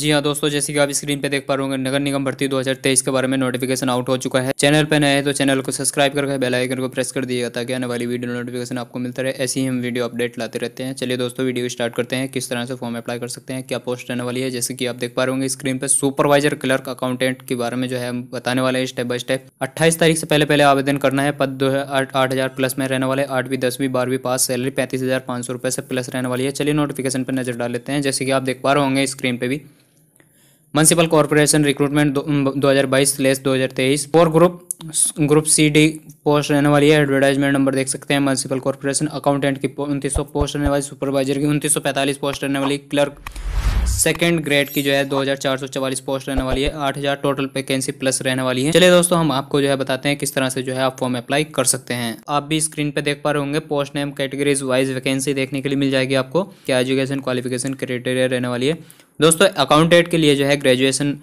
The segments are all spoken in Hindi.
जी हाँ दोस्तों जैसे कि आप स्क्रीन पे देख पा रहे होंगे नगर निगम भर्ती 2023 के बारे में नोटिफिकेशन आउट हो चुका है चैनल पे नए हैं तो चैनल को सब्सक्राइब करके बेल आइकन को प्रेस कर दिएगा ताकि आने वाली वीडियो नोटिफिकेशन आपको मिलता रहे ऐसी ही हम वीडियो अपडेट लाते रहते हैं चलिए दोस्तों वीडियो स्टार्ट करते हैं किस तरह से फॉर्म अप्लाई कर सकते हैं क्या पोस्ट रहने वाली है जैसे कि आप देख पा रहे होंगे स्क्रीन पर सुपरवाइजर क्लर्क अकाउंटेंट के बारे में जो है बताने वाले हैं स्टेप बाय स्टेप अट्ठाईस तारीख से पहले पहले आवेदन करना है पद दो प्लस में रहने वाले आठवीं दसवीं बारहवीं पास सैलरी पैंतीस से प्लस रहने वाली है चलिए नोटिफिकेशन पर नजर डाल लेते हैं जैसे कि आप देख पा रहे होंगे स्क्रीन पर भी म्यूनसिपल कॉरपोरेशन रिक्रूटमेंट दो हज़ार बाईस लेस दो हज़ार तेईस for group group C D post रहने वाली है एडवर्टाइजमेंट नंबर देख सकते हैं म्यूनसिपल कॉरपोरेशन अकाउंटेंट की उन्तीस सौ पोस्ट रहने वाली सुपरवाइजर की उन्तीस सौ पैंतालीस पोस्ट रहने वाली क्लर्क सेकंड ग्रेड की जो है दो पोस्ट रहने वाली है आठ टोटल वैकेंसी प्लस रहने वाली है चलिए दोस्तों हम आपको जो है बताते हैं किस तरह से जो है आप फॉर्म अप्लाई कर सकते हैं आप भी स्क्रीन पे देख पा रहे होंगे post name categories wise vacancy देखने के लिए मिल जाएगी आपको क्या एजुकेशन क्वालिफिकेशन क्राइटेरिया रहने वाली है दोस्तों अकाउंटेंट के लिए जो है ग्रेजुएशन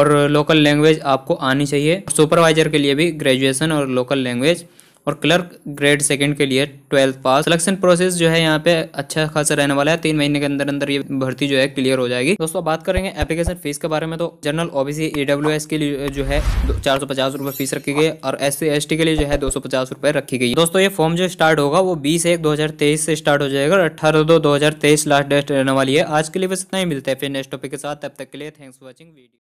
और लोकल लैंग्वेज आपको आनी चाहिए सुपरवाइजर के लिए भी ग्रेजुएशन और लोकल लैंग्वेज और क्लर्क ग्रेड सेकंड के लिए ट्वेल्थ पास सिलेक्शन प्रोसेस जो है यहाँ पे अच्छा खासा रहने वाला है तीन महीने के अंदर अंदर ये भर्ती जो है क्लियर हो जाएगी दोस्तों बात करेंगे एप्लीकेशन फीस के बारे में तो जनरल ओबीसी एस के लिए जो है चार सौ पचास रुपए फीस रखी गई और एस सी के लिए जो है दो सौ पचास रूपये रखी गई दोस्तों ये फॉर्म जो स्टार्ट होगा वो बीस एक दो हजार तेईस से स्टार्ट हो जाएगा और अठारह दो दो हजार तेईस लास्ट डेट रहने वाली है आज के लिए बस इतना ही मिलता है फिर नेक्स्ट टॉपिक के साथ तब तक के लिए थैंक्स फॉर वॉचिंग वीडियो